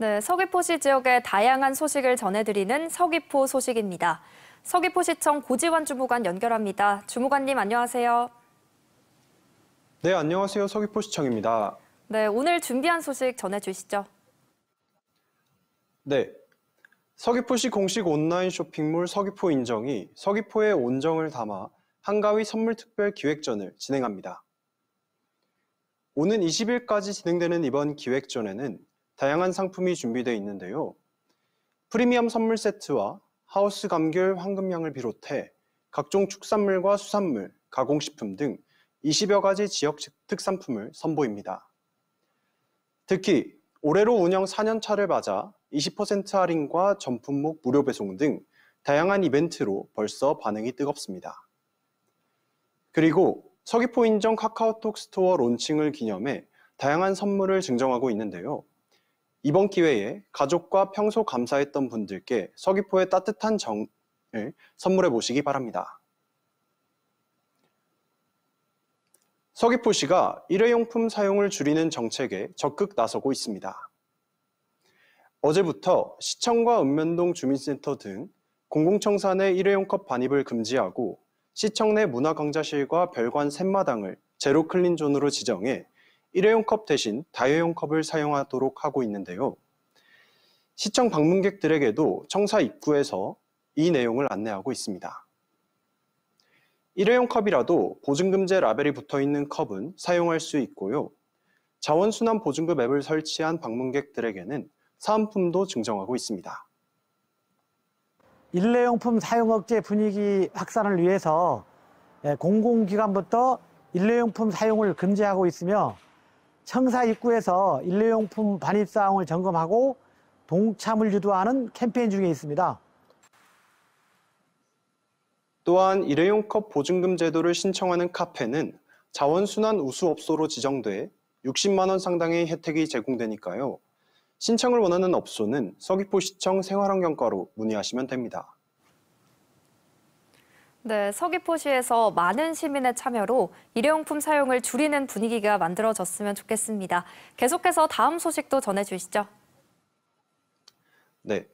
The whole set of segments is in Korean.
네, 서귀포시 지역의 다양한 소식을 전해드리는 서귀포 소식입니다. 서귀포시청 고지환 주무관 연결합니다. 주무관님 안녕하세요. 네, 안녕하세요. 서귀포시청입니다. 네, 오늘 준비한 소식 전해주시죠. 네, 서귀포시 공식 온라인 쇼핑몰 서귀포 인정이 서귀포의 온정을 담아 한가위 선물특별 기획전을 진행합니다. 오는 20일까지 진행되는 이번 기획전에는 다양한 상품이 준비되어 있는데요. 프리미엄 선물 세트와 하우스 감귤 황금향을 비롯해 각종 축산물과 수산물, 가공식품 등 20여 가지 지역 특산품을 선보입니다. 특히 올해로 운영 4년차를 맞아 20% 할인과 전품목 무료 배송 등 다양한 이벤트로 벌써 반응이 뜨겁습니다. 그리고 서귀포 인정 카카오톡 스토어 론칭을 기념해 다양한 선물을 증정하고 있는데요. 이번 기회에 가족과 평소 감사했던 분들께 서귀포의 따뜻한 정을 예, 선물해 보시기 바랍니다. 서귀포시가 일회용품 사용을 줄이는 정책에 적극 나서고 있습니다. 어제부터 시청과 읍면동 주민센터 등 공공청사 내 일회용컵 반입을 금지하고 시청 내문화강자실과 별관 샘마당을 제로 클린존으로 지정해 일회용컵 대신 다회용컵을 사용하도록 하고 있는데요. 시청 방문객들에게도 청사 입구에서 이 내용을 안내하고 있습니다. 일회용 컵이라도 보증금제 라벨이 붙어 있는 컵은 사용할 수 있고요. 자원순환 보증금 앱을 설치한 방문객들에게는 사은품도 증정하고 있습니다. 일회용품 사용억제 분위기 확산을 위해서 예, 공공기관부터 일회용품 사용을 금지하고 있으며 청사 입구에서 일회용품 반입 사항을 점검하고 동참을 유도하는 캠페인 중에 있습니다. 또한 일회용 컵 보증금 제도를 신청하는 카페는 자원순환 우수업소로 지정돼 60만 원 상당의 혜택이 제공되니까요. 신청을 원하는 업소는 서귀포시청 생활환경과로 문의하시면 됩니다. 네, 서귀포시에서 많은 시민의 참여로 일회용품 사용을 줄이는 분위기가 만들어졌으면 좋겠습니다. 계속해서 다음 소식도 전해주시죠. 네,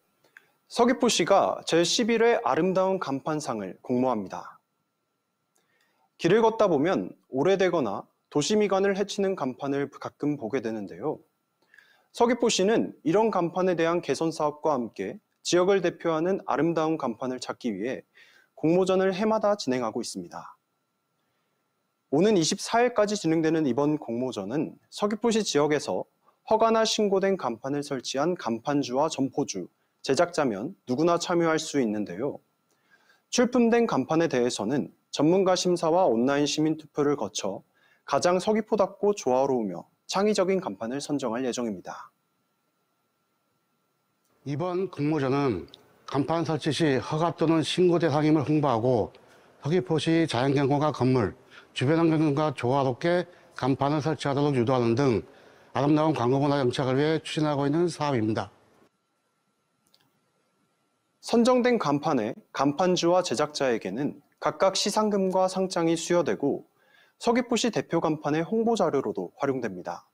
서귀포시가 제11회 아름다운 간판상을 공모합니다. 길을 걷다 보면 오래되거나 도시미관을 해치는 간판을 가끔 보게 되는데요. 서귀포시는 이런 간판에 대한 개선 사업과 함께 지역을 대표하는 아름다운 간판을 찾기 위해 공모전을 해마다 진행하고 있습니다. 오는 24일까지 진행되는 이번 공모전은 서귀포시 지역에서 허가나 신고된 간판을 설치한 간판주와 점포주, 제작자면 누구나 참여할 수 있는데요. 출품된 간판에 대해서는 전문가 심사와 온라인 시민 투표를 거쳐 가장 서귀포답고 조화로우며 창의적인 간판을 선정할 예정입니다. 이번 공모전은 간판 설치 시 허가 또는 신고 대상임을 홍보하고 서귀포시 자연경관과 건물, 주변 환경과 조화롭게 간판을 설치하도록 유도하는 등 아름다운 광고문화 정착을 위해 추진하고 있는 사업입니다. 선정된 간판에 간판주와 제작자에게는 각각 시상금과 상장이 수여되고 서귀포시 대표 간판의 홍보 자료로도 활용됩니다.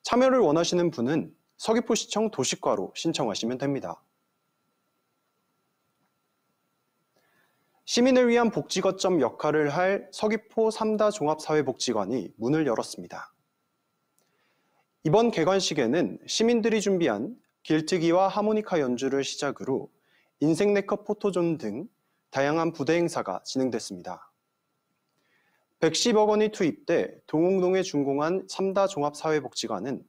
참여를 원하시는 분은 서귀포시청 도시과로 신청하시면 됩니다. 시민을 위한 복지거점 역할을 할 서귀포 3다 종합사회복지관이 문을 열었습니다. 이번 개관식에는 시민들이 준비한 길트기와 하모니카 연주를 시작으로 인생 네컷 포토존 등 다양한 부대 행사가 진행됐습니다. 110억 원이 투입돼 동홍동에 준공한 3다 종합사회복지관은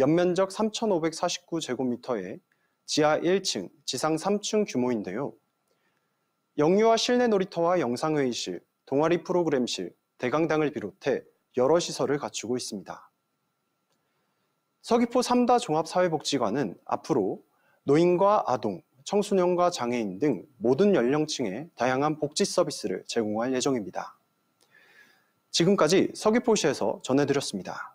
연면적 3,549제곱미터에 지하 1층, 지상 3층 규모인데요. 영유아 실내 놀이터와 영상회의실, 동아리 프로그램실, 대강당을 비롯해 여러 시설을 갖추고 있습니다. 서귀포 3다 종합사회복지관은 앞으로 노인과 아동, 청소년과 장애인 등 모든 연령층에 다양한 복지 서비스를 제공할 예정입니다. 지금까지 서귀포시에서 전해드렸습니다.